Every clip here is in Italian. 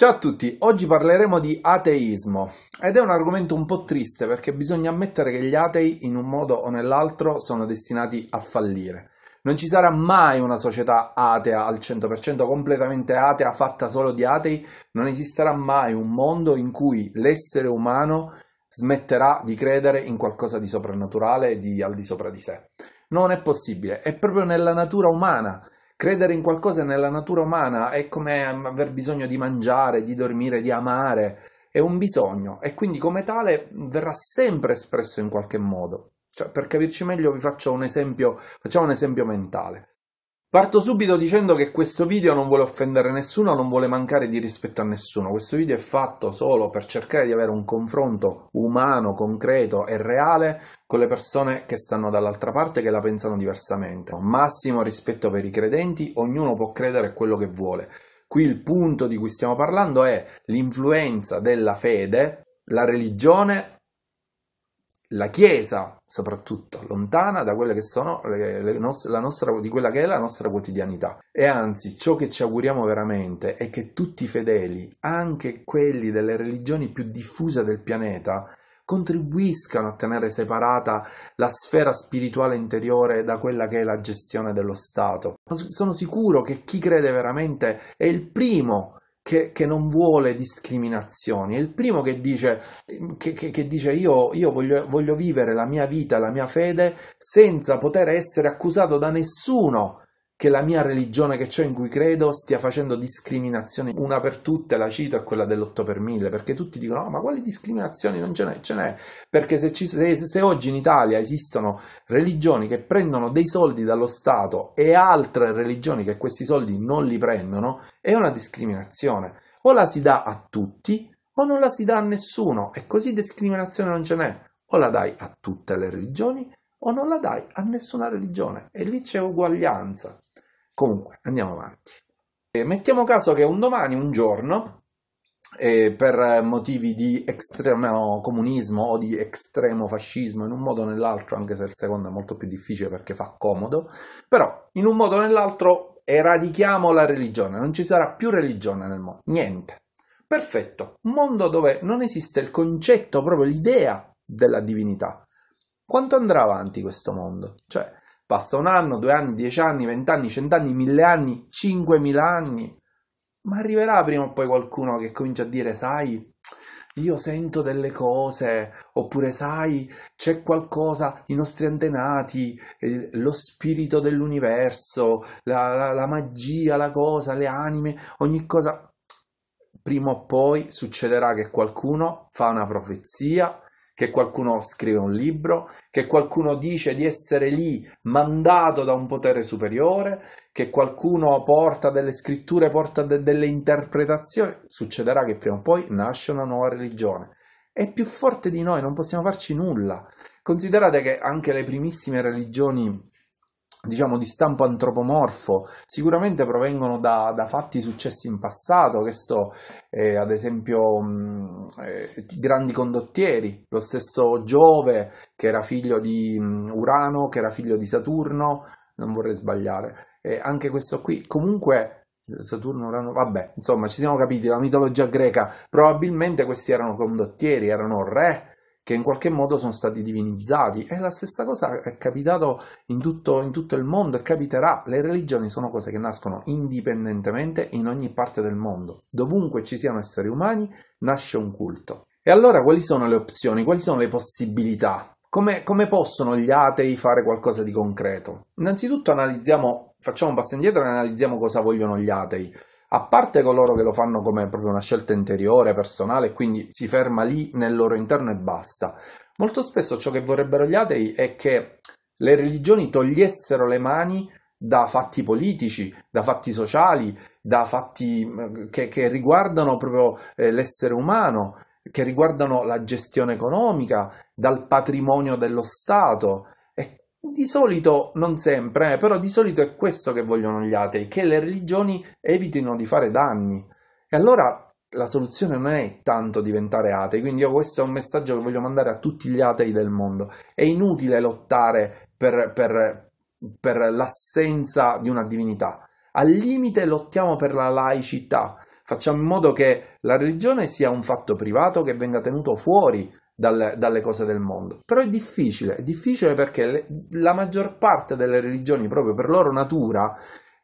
Ciao a tutti, oggi parleremo di ateismo ed è un argomento un po' triste perché bisogna ammettere che gli atei in un modo o nell'altro sono destinati a fallire. Non ci sarà mai una società atea al 100%, completamente atea, fatta solo di atei, non esisterà mai un mondo in cui l'essere umano smetterà di credere in qualcosa di soprannaturale e di al di sopra di sé. Non è possibile, è proprio nella natura umana Credere in qualcosa nella natura umana è come aver bisogno di mangiare, di dormire, di amare. È un bisogno e quindi come tale verrà sempre espresso in qualche modo. Cioè, per capirci meglio vi faccio un esempio, facciamo un esempio mentale. Parto subito dicendo che questo video non vuole offendere nessuno, non vuole mancare di rispetto a nessuno, questo video è fatto solo per cercare di avere un confronto umano, concreto e reale con le persone che stanno dall'altra parte e che la pensano diversamente. Massimo rispetto per i credenti, ognuno può credere quello che vuole. Qui il punto di cui stiamo parlando è l'influenza della fede, la religione la Chiesa, soprattutto, lontana da quelle che sono le, le nostre, la nostra, di quella che è la nostra quotidianità. E anzi, ciò che ci auguriamo veramente è che tutti i fedeli, anche quelli delle religioni più diffuse del pianeta, contribuiscano a tenere separata la sfera spirituale interiore da quella che è la gestione dello Stato. Sono sicuro che chi crede veramente è il primo che, che, non vuole discriminazioni, è il primo che dice, che, che, dice io, io voglio, voglio vivere la mia vita, la mia fede senza poter essere accusato da nessuno che la mia religione che ciò in cui credo stia facendo discriminazioni. Una per tutte, la cito, è quella dell'8 per 1000, perché tutti dicono: no, ah, ma quali discriminazioni non ce n'è? Ce n'è. Perché se, ci, se, se oggi in Italia esistono religioni che prendono dei soldi dallo Stato e altre religioni che questi soldi non li prendono, è una discriminazione. O la si dà a tutti o non la si dà a nessuno, e così discriminazione non ce n'è. O la dai a tutte le religioni o non la dai a nessuna religione, e lì c'è uguaglianza. Comunque, andiamo avanti. E mettiamo caso che un domani, un giorno, eh, per motivi di estremo comunismo o di estremo fascismo, in un modo o nell'altro, anche se il secondo è molto più difficile perché fa comodo, però in un modo o nell'altro eradichiamo la religione, non ci sarà più religione nel mondo, niente. Perfetto, un mondo dove non esiste il concetto, proprio l'idea della divinità. Quanto andrà avanti questo mondo? Cioè, Passa un anno, due anni, dieci anni, vent'anni, cent'anni, mille anni, cinquemila anni. Ma arriverà prima o poi qualcuno che comincia a dire, sai, io sento delle cose, oppure sai, c'è qualcosa, i nostri antenati, eh, lo spirito dell'universo, la, la, la magia, la cosa, le anime, ogni cosa. Prima o poi succederà che qualcuno fa una profezia che qualcuno scrive un libro, che qualcuno dice di essere lì mandato da un potere superiore, che qualcuno porta delle scritture, porta de- delle interpretazioni, succederà che prima o poi nasce una nuova religione. È più forte di noi, non possiamo farci nulla. Considerate che anche le primissime religioni diciamo di stampo antropomorfo sicuramente provengono da, da fatti successi in passato che so eh, ad esempio mh, mm, eh, grandi condottieri lo stesso Giove che era figlio di mh, mm, Urano che era figlio di Saturno non vorrei sbagliare e anche questo qui comunque Saturno, Urano, vabbè, insomma, ci siamo capiti, la mitologia greca, probabilmente questi erano condottieri, erano re che in qualche modo sono stati divinizzati e la stessa cosa è capitato in tutto, in tutto il mondo e capiterà. Le religioni sono cose che nascono indipendentemente in ogni parte del mondo. Dovunque ci siano esseri umani nasce un culto. E allora quali sono le opzioni, quali sono le possibilità? Come, come, possono gli atei fare qualcosa di concreto? Innanzitutto analizziamo, facciamo un passo indietro e analizziamo cosa vogliono gli atei a parte coloro che lo fanno come proprio una scelta interiore, personale, quindi si ferma lì nel loro interno e basta. Molto spesso ciò che vorrebbero gli atei è che le religioni togliessero le mani da fatti politici, da fatti sociali, da fatti mm, che, che riguardano proprio eh, l'essere umano, che riguardano la gestione economica, dal patrimonio dello Stato. Di solito, non sempre, eh, però di solito è questo che vogliono gli atei, che le religioni evitino di fare danni. E allora la soluzione non è tanto diventare atei, quindi io questo è un messaggio che voglio mandare a tutti gli atei del mondo. È inutile lottare per, per, per l'assenza di una divinità. Al limite lottiamo per la laicità, facciamo in modo che la religione sia un fatto privato che venga tenuto fuori dalle, dalle cose del mondo. Però è difficile, è difficile perché le, la maggior parte delle religioni, proprio per loro natura,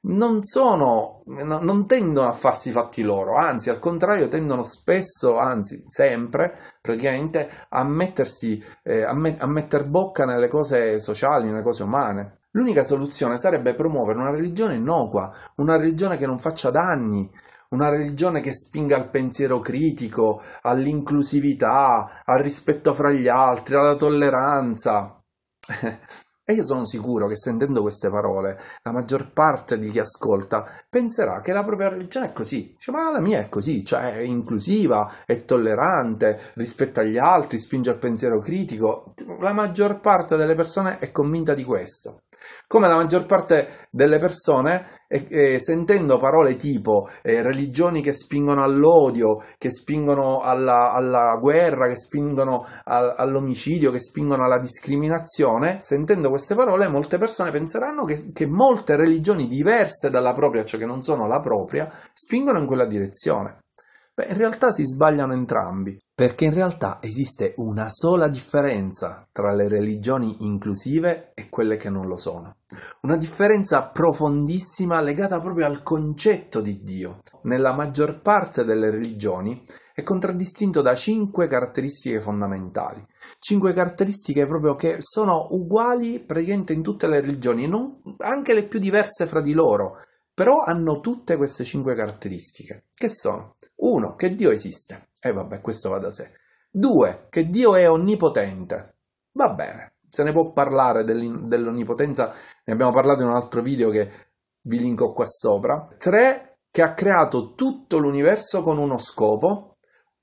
non sono, non tendono a farsi fatti loro, anzi, al contrario, tendono spesso, anzi, sempre praticamente a mettersi, eh, a, me, a metter bocca nelle cose sociali, nelle cose umane. L'unica soluzione sarebbe promuovere una religione innocua, una religione che non faccia danni, una religione che spinga al pensiero critico, all'inclusività, al rispetto fra gli altri, alla tolleranza. E io sono sicuro che sentendo queste parole, la maggior parte di chi ascolta penserà che la propria religione è così. Cioè, ma la mia è così, cioè è inclusiva, è tollerante, rispetta gli altri, spinge al pensiero critico. La maggior parte delle persone è convinta di questo come la maggior parte delle persone, eh, eh, sentendo parole tipo eh, religioni che spingono all'odio, che spingono alla, alla guerra, che spingono a, all'omicidio, che spingono alla discriminazione, sentendo queste parole molte persone penseranno che, che molte religioni diverse dalla propria, cioè che non sono la propria, spingono in quella direzione. Beh, in realtà si sbagliano entrambi, perché in realtà esiste una sola differenza tra le religioni inclusive e quelle che non lo sono. Una differenza profondissima legata proprio al concetto di Dio. Nella maggior parte delle religioni è contraddistinto da cinque caratteristiche fondamentali. Cinque caratteristiche proprio che sono uguali praticamente in tutte le religioni, non, anche le più diverse fra di loro, però hanno tutte queste cinque caratteristiche, che sono uno, che Dio esiste. E eh, vabbè, questo va da sé. Due, che Dio è onnipotente. Va bene, se ne può parlare dell'onnipotenza, ne abbiamo parlato in un altro video che vi linko qua sopra. Tre, che ha creato tutto l'universo con uno scopo.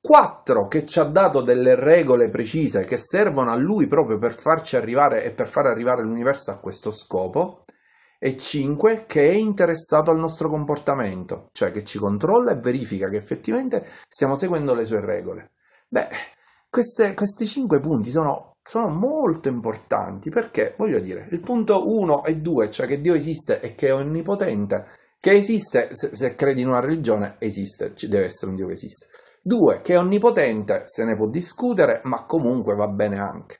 4. che ci ha dato delle regole precise che servono a lui proprio per farci arrivare e per far arrivare l'universo a questo scopo e 5 che è interessato al nostro comportamento, cioè che ci controlla e verifica che effettivamente stiamo seguendo le sue regole. Beh, queste, questi 5 punti sono, sono molto importanti perché, voglio dire, il punto 1 e 2, cioè che Dio esiste e che è onnipotente, che esiste, se, se credi in una religione, esiste, ci deve essere un Dio che esiste. 2. Che è onnipotente, se ne può discutere, ma comunque va bene anche.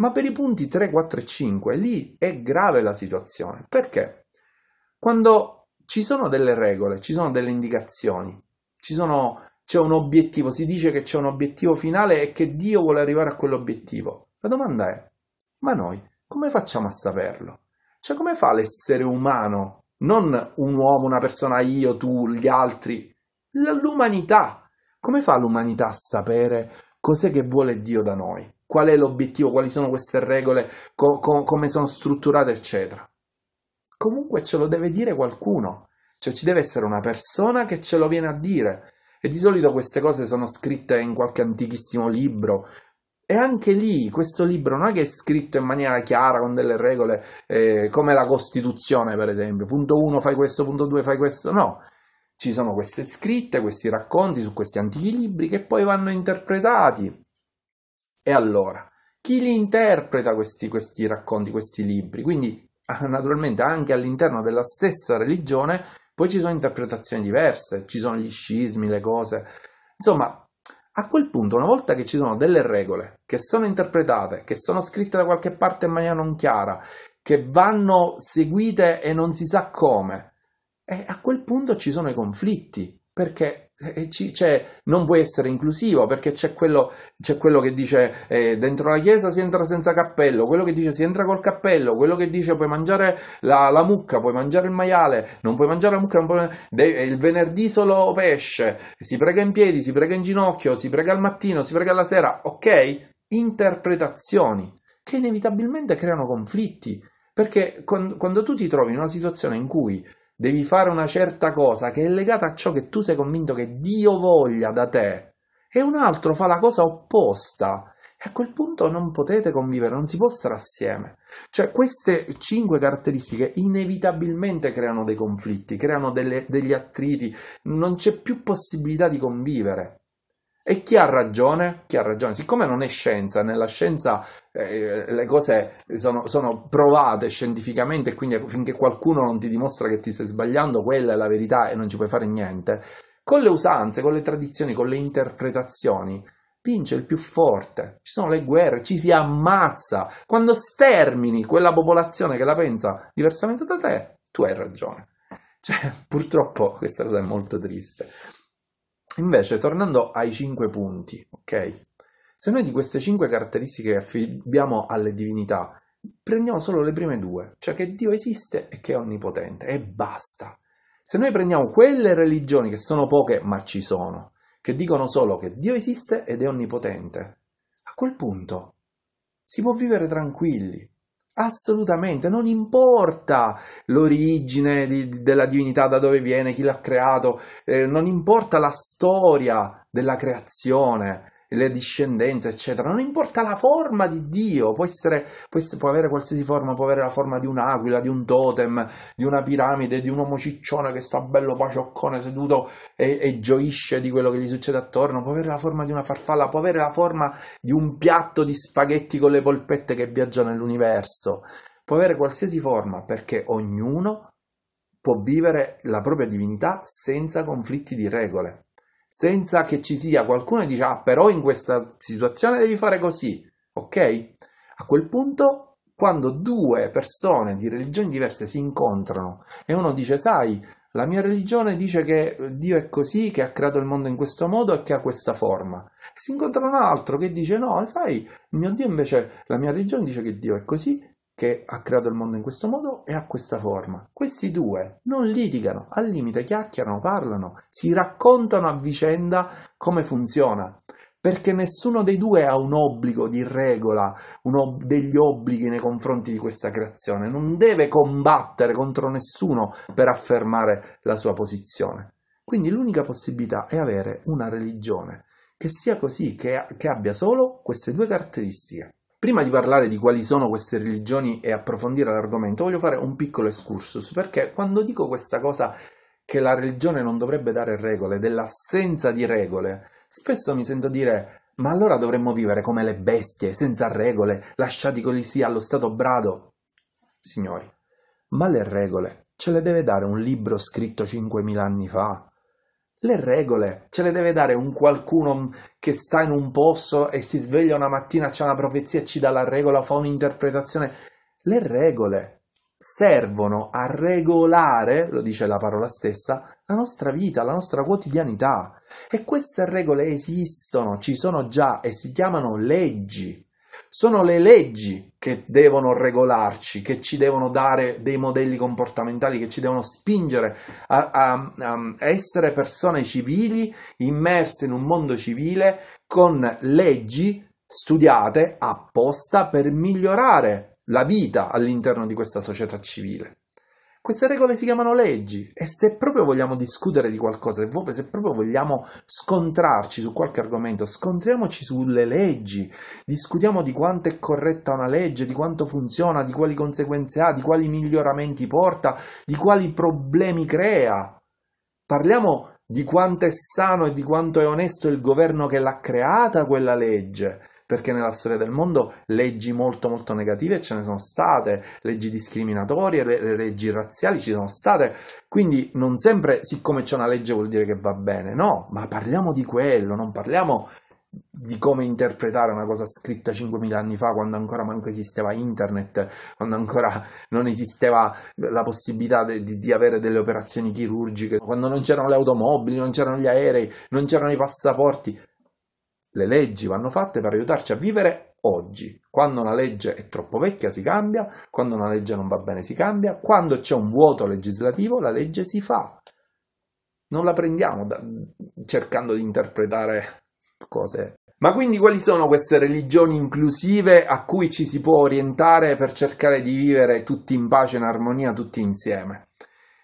Ma per i punti 3, 4 e 5 lì è grave la situazione. Perché? Quando ci sono delle regole, ci sono delle indicazioni, sono, c'è un obiettivo, si dice che c'è un obiettivo finale e che Dio vuole arrivare a quell'obiettivo. La domanda è, ma noi come facciamo a saperlo? Cioè come fa l'essere umano, non un uomo, una persona, io, tu, gli altri, l'umanità? Come fa l'umanità a sapere cos'è che vuole Dio da noi? qual è l'obiettivo, quali sono queste regole, co- co- come sono strutturate, eccetera. Comunque ce lo deve dire qualcuno, cioè ci deve essere una persona che ce lo viene a dire. E di solito queste cose sono scritte in qualche antichissimo libro. E anche lì questo libro non è che è scritto in maniera chiara con delle regole eh, come la Costituzione, per esempio. Punto 1 fai questo, punto 2 fai questo. No, ci sono queste scritte, questi racconti su questi antichi libri che poi vanno interpretati e allora, chi li interpreta questi, questi racconti, questi libri? Quindi, ah, naturalmente, anche all'interno della stessa religione, poi ci sono interpretazioni diverse, ci sono gli scismi, le cose. Insomma, a quel punto, una volta che ci sono delle regole che sono interpretate, che sono scritte da qualche parte in maniera non chiara, che vanno seguite e non si sa come, e eh, a quel punto ci sono i conflitti, perché eh, eh, cioè, non può essere inclusivo perché c'è quello, c'è quello che dice eh, dentro la chiesa si entra senza cappello, quello che dice si entra col cappello, quello che dice puoi mangiare la, la mucca, puoi mangiare il maiale, non puoi mangiare la mucca, non puoi, de, eh, il venerdì solo pesce, si prega in piedi, si prega in ginocchio, si prega al mattino, si prega alla sera, ok? Interpretazioni che inevitabilmente creano conflitti perché quando, quando tu ti trovi in una situazione in cui devi fare una certa cosa che è legata a ciò che tu sei convinto che Dio voglia da te e un altro fa la cosa opposta. E a quel punto non potete convivere, non si può stare assieme. Cioè queste cinque caratteristiche inevitabilmente creano dei conflitti, creano delle, degli attriti, non c'è più possibilità di convivere. E chi ha ragione? Chi ha ragione? Siccome non è scienza, nella scienza eh, le cose sono, sono, provate scientificamente, quindi finché qualcuno non ti dimostra che ti stai sbagliando, quella è la verità e non ci puoi fare niente. Con le usanze, con le tradizioni, con le interpretazioni, vince il più forte. Ci sono le guerre, ci si ammazza. Quando stermini quella popolazione che la pensa diversamente da te, tu hai ragione. Cioè, purtroppo questa cosa è molto triste. Invece, tornando ai cinque punti, ok? Se noi di queste cinque caratteristiche che affidiamo alle divinità prendiamo solo le prime due, cioè che Dio esiste e che è onnipotente, e basta. Se noi prendiamo quelle religioni, che sono poche ma ci sono, che dicono solo che Dio esiste ed è onnipotente, a quel punto si può vivere tranquilli, Assolutamente, non importa l'origine di, di, della divinità, da dove viene, chi l'ha creato, eh, non importa la storia della creazione, le discendenze, eccetera. Non importa la forma di Dio, può, essere, può, essere, può avere qualsiasi forma, può avere la forma di un'aquila, di un totem, di una piramide, di un uomo ciccione che sta bello pacioccone seduto e, e gioisce di quello che gli succede attorno, può avere la forma di una farfalla, può avere la forma di un piatto di spaghetti con le polpette che viaggia nell'universo. Può avere qualsiasi forma perché ognuno può vivere la propria divinità senza conflitti di regole senza che ci sia qualcuno che dice ah però in questa situazione devi fare così, ok? A quel punto quando due persone di religioni diverse si incontrano e uno dice, sai, la mia religione dice che Dio è così, che ha creato il mondo in questo modo e che ha questa forma. E si incontra un altro che dice, no, sai, il mio Dio invece, la mia religione dice che Dio è così che ha creato il mondo in questo modo e ha questa forma. Questi due non litigano, al limite chiacchierano, parlano, si raccontano a vicenda come funziona, perché nessuno dei due ha un obbligo di regola, ob- degli obblighi nei confronti di questa creazione, non deve combattere contro nessuno per affermare la sua posizione. Quindi l'unica possibilità è avere una religione che sia così, che, che abbia solo queste due caratteristiche. Prima di parlare di quali sono queste religioni e approfondire l'argomento, voglio fare un piccolo excursus, perché quando dico questa cosa che la religione non dovrebbe dare regole, dell'assenza di regole, spesso mi sento dire ma allora dovremmo vivere come le bestie, senza regole, lasciati così sia allo stato brado. Signori, ma le regole ce le deve dare un libro scritto 5.000 anni fa? Le regole ce le deve dare un qualcuno che sta in un posto e si sveglia una mattina, c'è una profezia, ci dà la regola, fa un'interpretazione. Le regole servono a regolare, lo dice la parola stessa, la nostra vita, la nostra quotidianità. E queste regole esistono, ci sono già e si chiamano leggi sono le leggi che devono regolarci, che ci devono dare dei modelli comportamentali, che ci devono spingere a, a, a essere persone civili immerse in un mondo civile con leggi studiate apposta per migliorare la vita all'interno di questa società civile. Queste regole si chiamano leggi e se proprio vogliamo discutere di qualcosa, se proprio vogliamo scontrarci su qualche argomento, scontriamoci sulle leggi, discutiamo di quanto è corretta una legge, di quanto funziona, di quali conseguenze ha, di quali miglioramenti porta, di quali problemi crea. Parliamo di quanto è sano e di quanto è onesto il governo che l'ha creata quella legge perché nella storia del mondo leggi molto molto negative ce ne sono state, leggi discriminatorie, le, leggi razziali ci sono state, quindi non sempre siccome c'è una legge vuol dire che va bene, no, ma parliamo di quello, non parliamo di come interpretare una cosa scritta 5.000 anni fa quando ancora manco esisteva internet, quando ancora non esisteva la possibilità de, di, di, avere delle operazioni chirurgiche, quando non c'erano le automobili, non c'erano gli aerei, non c'erano i passaporti le leggi vanno fatte per aiutarci a vivere oggi. Quando una legge è troppo vecchia si cambia, quando una legge non va bene si cambia, quando c'è un vuoto legislativo la legge si fa. Non la prendiamo da, cercando di interpretare cose ma quindi quali sono queste religioni inclusive a cui ci si può orientare per cercare di vivere tutti in pace, in armonia, tutti insieme?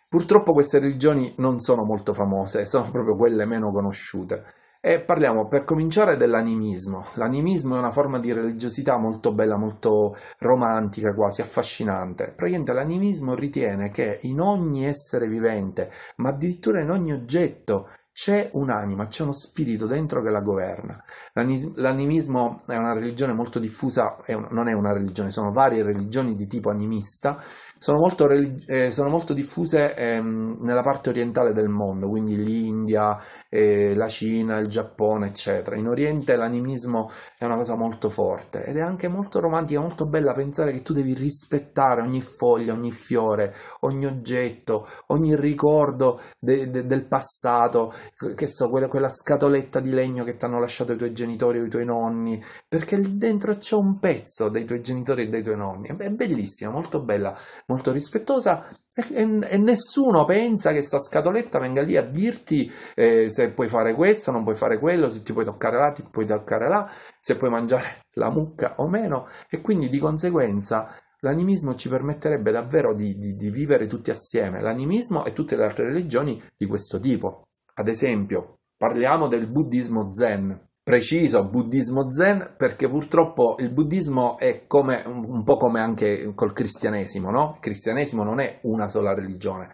Purtroppo queste religioni non sono molto famose, sono proprio quelle meno conosciute. E parliamo per cominciare dell'animismo. L'animismo è una forma di religiosità molto bella, molto romantica, quasi affascinante. Praticamente l'animismo ritiene che in ogni essere vivente, ma addirittura in ogni oggetto, c'è un'anima, c'è uno spirito dentro che la governa. L'animismo è una religione molto diffusa, non è una religione, sono varie religioni di tipo animista sono molto, eh, sono molto diffuse ehm, nella parte orientale del mondo, quindi l'India, eh, la Cina, il Giappone, eccetera. In Oriente l'animismo è una cosa molto forte ed è anche molto romantica, molto bella pensare che tu devi rispettare ogni foglia, ogni fiore, ogni oggetto, ogni ricordo de- de- del passato, che so, quella, quella scatoletta di legno che ti hanno lasciato i tuoi genitori o i tuoi nonni, perché lì dentro c'è un pezzo dei tuoi genitori e dei tuoi nonni. È bellissima, molto bella molto rispettosa e, e, nessuno pensa che sta scatoletta venga lì a dirti eh, se puoi fare questo, non puoi fare quello, se ti puoi toccare là, ti puoi toccare là, se puoi mangiare la mucca o meno. E quindi di conseguenza l'animismo ci permetterebbe davvero di, di, di vivere tutti assieme, l'animismo e tutte le altre religioni di questo tipo. Ad esempio, parliamo del buddismo zen preciso buddismo zen perché purtroppo il buddismo è come, un po' come anche col cristianesimo, no? Il cristianesimo non è una sola religione,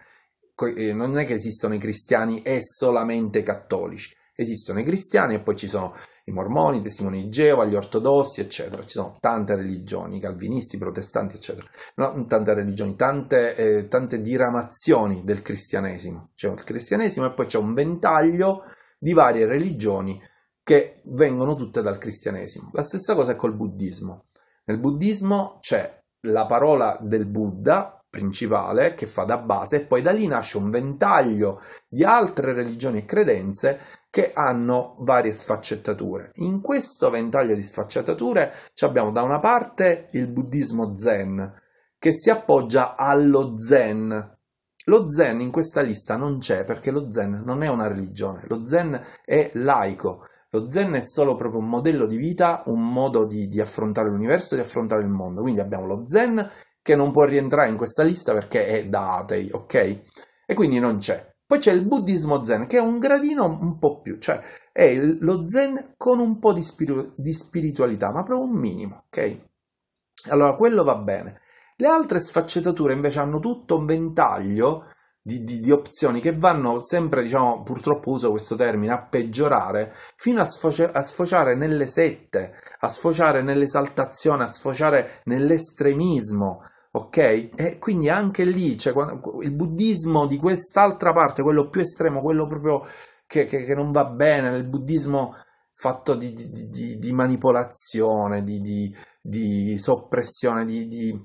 eh, non è che esistono i cristiani e solamente i cattolici, esistono i cristiani e poi ci sono i mormoni, i testimoni di Geova, gli ortodossi, eccetera, ci sono tante religioni, i calvinisti, i protestanti, eccetera, no, tante religioni, tante, eh, tante diramazioni del cristianesimo, c'è il cristianesimo e poi c'è un ventaglio di varie religioni che vengono tutte dal cristianesimo. La stessa cosa è col buddismo. Nel buddismo c'è la parola del Buddha principale che fa da base e poi da lì nasce un ventaglio di altre religioni e credenze che hanno varie sfaccettature. In questo ventaglio di sfaccettature abbiamo da una parte il buddismo zen che si appoggia allo zen. Lo zen in questa lista non c'è perché lo zen non è una religione, lo zen è laico, lo zen è solo proprio un modello di vita, un modo di, di affrontare l'universo, di affrontare il mondo. Quindi abbiamo lo zen che non può rientrare in questa lista perché è da atei, ok? E quindi non c'è. Poi c'è il buddismo zen, che è un gradino un po' più, cioè è lo zen con un po' di, spiritu- di, spiritualità, ma proprio un minimo, ok? Allora, quello va bene. Le altre sfaccettature invece hanno tutto un ventaglio di, di, di, opzioni che vanno sempre, diciamo, purtroppo uso questo termine, a peggiorare fino a, sfoci- a sfociare nelle sette, a sfociare nell'esaltazione, a sfociare nell'estremismo. Ok? E quindi anche lì cioè, il buddismo di quest'altra parte, quello più estremo, quello proprio che, che, che non va bene, il buddismo fatto di, di manipolazione, di, soppressione, di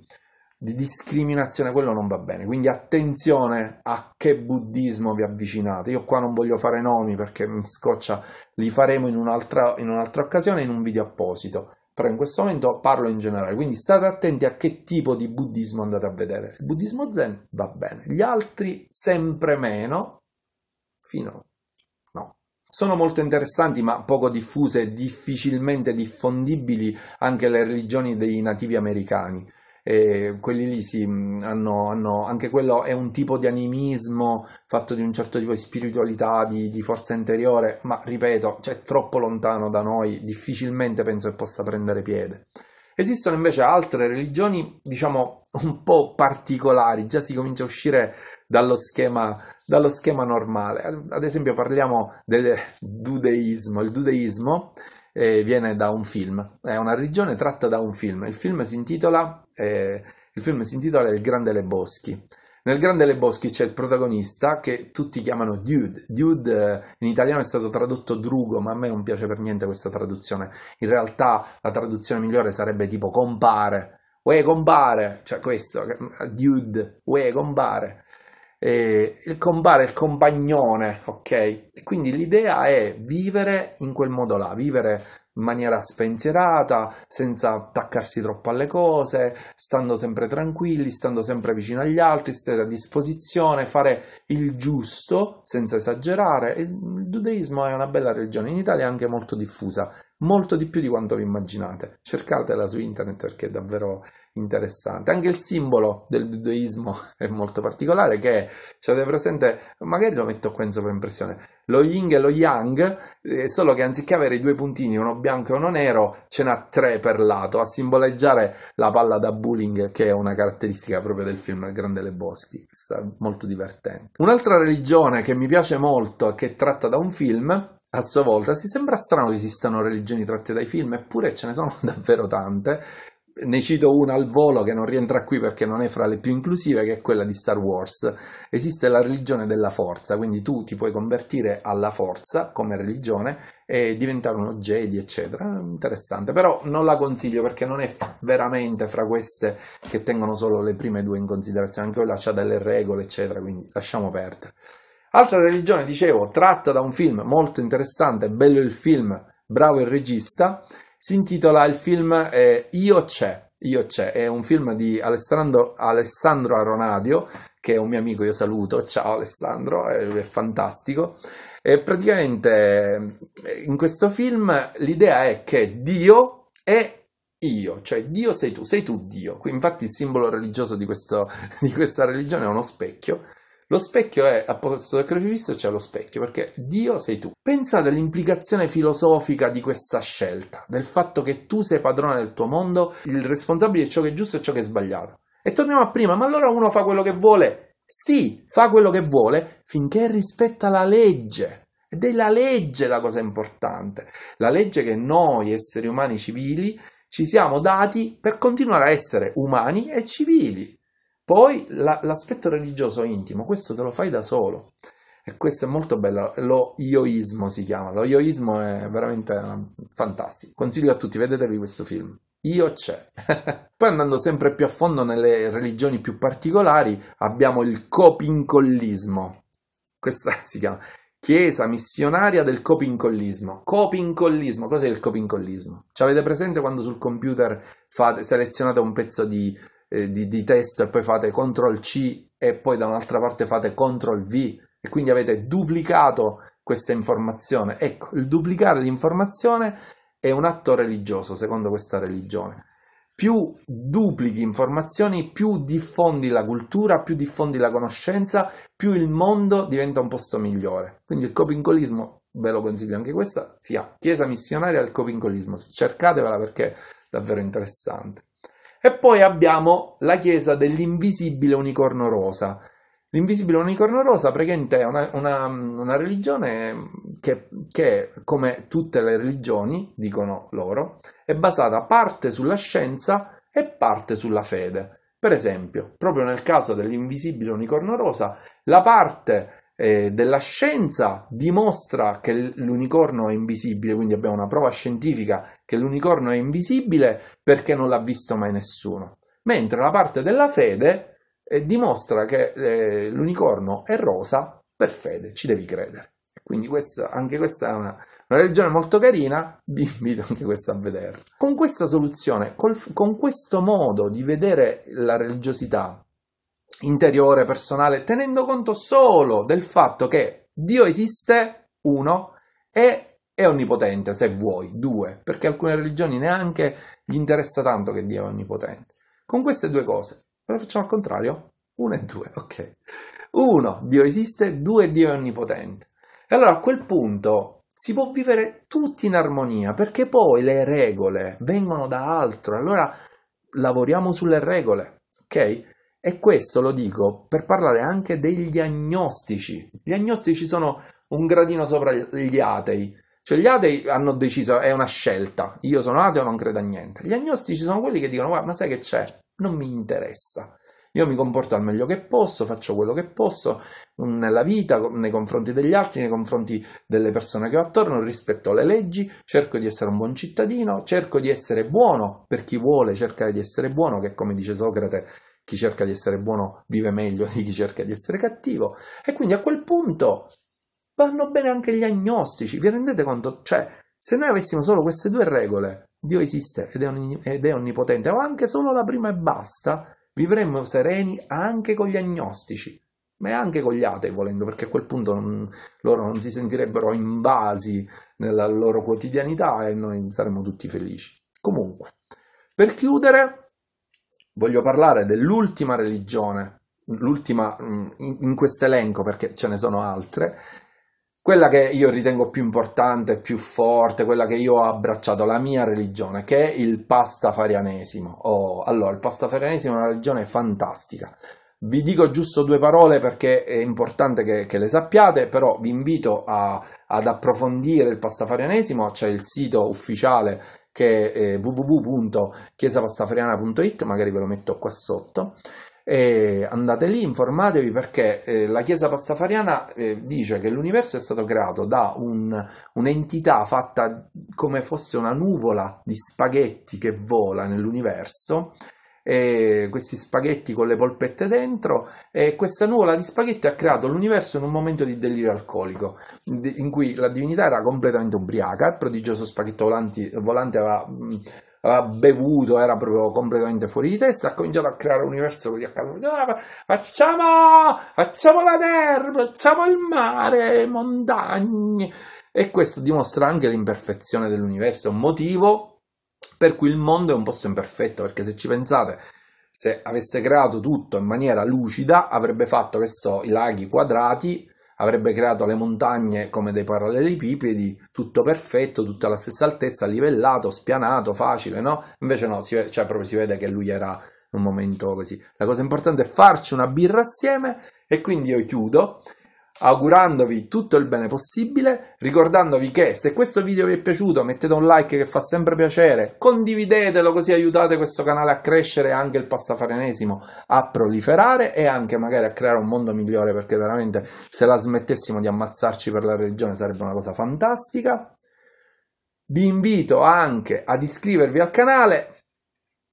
di discriminazione, quello non va bene. Quindi attenzione a che buddismo vi avvicinate. Io qua non voglio fare nomi perché mi scoccia, li faremo in un'altra, in un'altra occasione, in un video apposito. Però in questo momento parlo in generale, quindi state attenti a che tipo di buddismo andate a vedere. Il buddismo zen va bene, gli altri sempre meno, fino a no. sono molto interessanti ma poco diffuse e difficilmente diffondibili anche le religioni dei nativi americani eh, quelli lì sì, mm, hanno, hanno, anche quello è un tipo di animismo fatto di un certo tipo di spiritualità, di, di forza interiore, ma ripeto, cioè, è troppo lontano da noi, difficilmente penso che possa prendere piede. Esistono invece altre religioni, diciamo, un po' particolari, già si comincia a uscire dallo schema, dallo schema normale. Ad esempio parliamo del dudeismo. Il dudeismo eh, viene da un film, è una religione tratta da un film. Il film si intitola eh, il film si intitola Il Grande Le Boschi. Nel Grande Le Boschi c'è il protagonista che tutti chiamano Dude. Dude eh, in italiano è stato tradotto drugo, ma a me non piace per niente questa traduzione. In realtà la traduzione migliore sarebbe tipo compare. Uè compare, cioè questo, eh, dude, uè compare. Eh, il compare, il compagnone, ok? E quindi l'idea è vivere in quel modo là, vivere in maniera spensierata, senza attaccarsi troppo alle cose, stando sempre tranquilli, stando sempre vicino agli altri, stare a disposizione, fare il giusto senza esagerare. Il, il dudeismo è una bella religione, in Italia è anche molto diffusa molto di più di quanto vi immaginate. Cercatela su internet perché è davvero interessante. Anche il simbolo del dudoismo è molto particolare, che è, se avete presente, magari lo metto qua in sovraimpressione, lo yin e lo yang, eh, solo che anziché avere i due puntini, uno bianco e uno nero, ce n'ha tre per lato, a simboleggiare la palla da bowling, che è una caratteristica proprio del film Il Grande Le Boschi, è molto divertente. Un'altra religione che mi piace molto e che è tratta da un film a sua volta si sembra strano che esistano religioni tratte dai film, eppure ce ne sono davvero tante. Ne cito una al volo che non rientra qui perché non è fra le più inclusive, che è quella di Star Wars. Esiste la religione della forza, quindi tu ti puoi convertire alla forza come religione e diventare uno Jedi, eccetera. Interessante, però non la consiglio perché non è veramente fra queste che tengono solo le prime due in considerazione, anche quella ha delle regole, eccetera, quindi lasciamo perdere. Altra religione, dicevo, tratta da un film molto interessante, bello il film, bravo il regista, si intitola il film eh, Io c'è. Io c'è, è un film di Alessandro, Alessandro Aronadio, che è un mio amico, io saluto, ciao Alessandro, è, è fantastico. E praticamente eh, in questo film l'idea è che Dio è io, cioè Dio sei tu, sei tu Dio. Infatti il simbolo religioso di, questo, di questa religione è uno specchio lo specchio è, a posto del crocifisso c'è lo specchio, perché Dio sei tu. Pensate all'implicazione filosofica di questa scelta, del fatto che tu sei padrone del tuo mondo, il responsabile di ciò che è giusto e ciò che è sbagliato. E torniamo a prima, ma allora uno fa quello che vuole? Sì, fa quello che vuole finché rispetta la legge. Ed è la legge la cosa importante, la legge che noi esseri umani civili ci siamo dati per continuare a essere umani e civili. Poi la, l'aspetto religioso intimo, questo te lo fai da solo. E questo è molto bello, lo ioismo si chiama, lo ioismo è veramente ehm, fantastico. Consiglio a tutti, vedetevi questo film. Io c'è. Poi andando sempre più a fondo nelle religioni più particolari, abbiamo il copincollismo. Questa si chiama Chiesa missionaria del copincollismo. Copincollismo, cos'è il copincollismo? Ci avete presente quando sul computer fate, selezionate un pezzo di eh, di, di testo e poi fate CTRL C e poi da un'altra parte fate CTRL V e quindi avete duplicato questa informazione. Ecco, il duplicare l'informazione è un atto religioso, secondo questa religione. Più duplichi informazioni, più diffondi la cultura, più diffondi la conoscenza, più il mondo diventa un posto migliore. Quindi il copincolismo, ve lo consiglio anche questa, sia Chiesa Missionaria al Copincolismo, cercatevela perché è davvero interessante. E poi abbiamo la chiesa dell'invisibile unicorno rosa. L'invisibile unicorno rosa praticamente è una, una, una religione che, che, come tutte le religioni, dicono loro, è basata parte sulla scienza e parte sulla fede. Per esempio, proprio nel caso dell'invisibile unicorno rosa, la parte eh, della scienza dimostra che l'unicorno è invisibile, quindi abbiamo una prova scientifica che l'unicorno è invisibile perché non l'ha visto mai nessuno, mentre la parte della fede eh, dimostra che eh, l'unicorno è rosa per fede, ci devi credere. Quindi questa, anche questa è una, una religione molto carina, vi invito anche questa a vederla. Con questa soluzione, col, con questo modo di vedere la religiosità, interiore, personale, tenendo conto solo del fatto che Dio esiste, uno, e è onnipotente, se vuoi, due, perché alcune religioni neanche gli interessa tanto che Dio è onnipotente. Con queste due cose, però facciamo al contrario, uno e due, ok. Uno, Dio esiste, due, Dio è onnipotente. E allora a quel punto si può vivere tutti in armonia, perché poi le regole vengono da altro, allora lavoriamo sulle regole, ok? E questo lo dico per parlare anche degli agnostici. Gli agnostici sono un gradino sopra gli atei. Cioè gli atei hanno deciso, è una scelta, io sono ateo, non credo a niente. Gli agnostici sono quelli che dicono, guarda, ma sai che c'è? Non mi interessa. Io mi comporto al meglio che posso, faccio quello che posso mm, nella vita, nei confronti degli altri, nei confronti delle persone che ho attorno, rispetto le leggi, cerco di essere un buon cittadino, cerco di essere buono per chi vuole cercare di essere buono, che come dice Socrate chi cerca di essere buono vive meglio di chi cerca di essere cattivo e quindi a quel punto vanno bene anche gli agnostici, vi rendete conto? Cioè, se noi avessimo solo queste due regole, Dio esiste ed è, onni- ed è onnipotente, o anche solo la prima e basta, vivremmo sereni anche con gli agnostici, ma anche con gli atei volendo, perché a quel punto non, loro non si sentirebbero invasi nella loro quotidianità e noi saremmo tutti felici. Comunque, per chiudere, voglio parlare dell'ultima religione, l'ultima mm, in, in questo elenco perché ce ne sono altre, quella che io ritengo più importante, più forte, quella che io ho abbracciato, la mia religione, che è il pastafarianesimo. Oh, allora, il pastafarianesimo è una religione fantastica vi dico giusto due parole perché è importante che, che le sappiate, però vi invito a, ad approfondire il pastafarianesimo, c'è il sito ufficiale che è eh, www.chiesapastafariana.it, magari ve lo metto qua sotto. E andate lì, informatevi perché eh, la Chiesa Pastafariana eh, dice che l'universo è stato creato da un, un'entità fatta come fosse una nuvola di spaghetti che vola nell'universo eh, questi spaghetti con le polpette dentro e questa nuvola di spaghetti ha creato l'universo in un momento di delirio alcolico in cui la divinità era completamente ubriaca, il prodigioso spaghetto volanti, volante aveva, aveva bevuto, era proprio completamente fuori di testa, ha cominciato a creare un universo così a caso, facciamo, facciamo la terra, facciamo il mare, montagne e questo dimostra anche l'imperfezione dell'universo, un motivo per cui il mondo è un posto imperfetto, perché se ci pensate, se avesse creato tutto in maniera lucida, avrebbe fatto, che so, i laghi quadrati, avrebbe creato le montagne come dei parallelepipedi, tutto perfetto, tutta alla stessa altezza, livellato, spianato, facile, no? Invece no, si, cioè proprio si vede che lui era un momento così. La cosa importante è farci una birra assieme e quindi io chiudo augurandovi tutto il bene possibile, ricordandovi che se questo video vi è piaciuto mettete un like che fa sempre piacere, condividetelo così aiutate questo canale a crescere e anche il pastafarianesimo a proliferare e anche magari a creare un mondo migliore perché veramente se la smettessimo di ammazzarci per la religione sarebbe una cosa fantastica. Vi invito anche ad iscrivervi al canale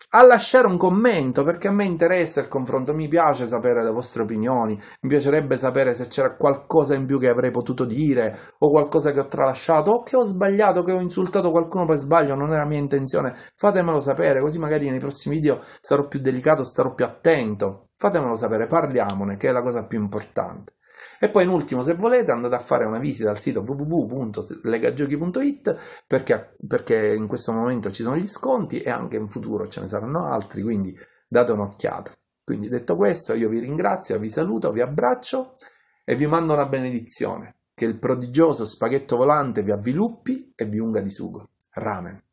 a lasciare un commento perché a me interessa il confronto, mi piace sapere le vostre opinioni, mi piacerebbe sapere se c'era qualcosa in più che avrei potuto dire o qualcosa che ho tralasciato o che ho sbagliato, che ho insultato qualcuno per sbaglio, non era mia intenzione, fatemelo sapere così magari nei prossimi video sarò più delicato, starò più attento, fatemelo sapere, parliamone che è la cosa più importante. E poi in ultimo, se volete, andate a fare una visita al sito www.legagiochi.it perché, perché in questo momento ci sono gli sconti e anche in futuro ce ne saranno altri, quindi date un'occhiata. Quindi detto questo, io vi ringrazio, vi saluto, vi abbraccio e vi mando una benedizione. Che il prodigioso spaghetto volante vi avviluppi e vi unga di sugo. Ramen.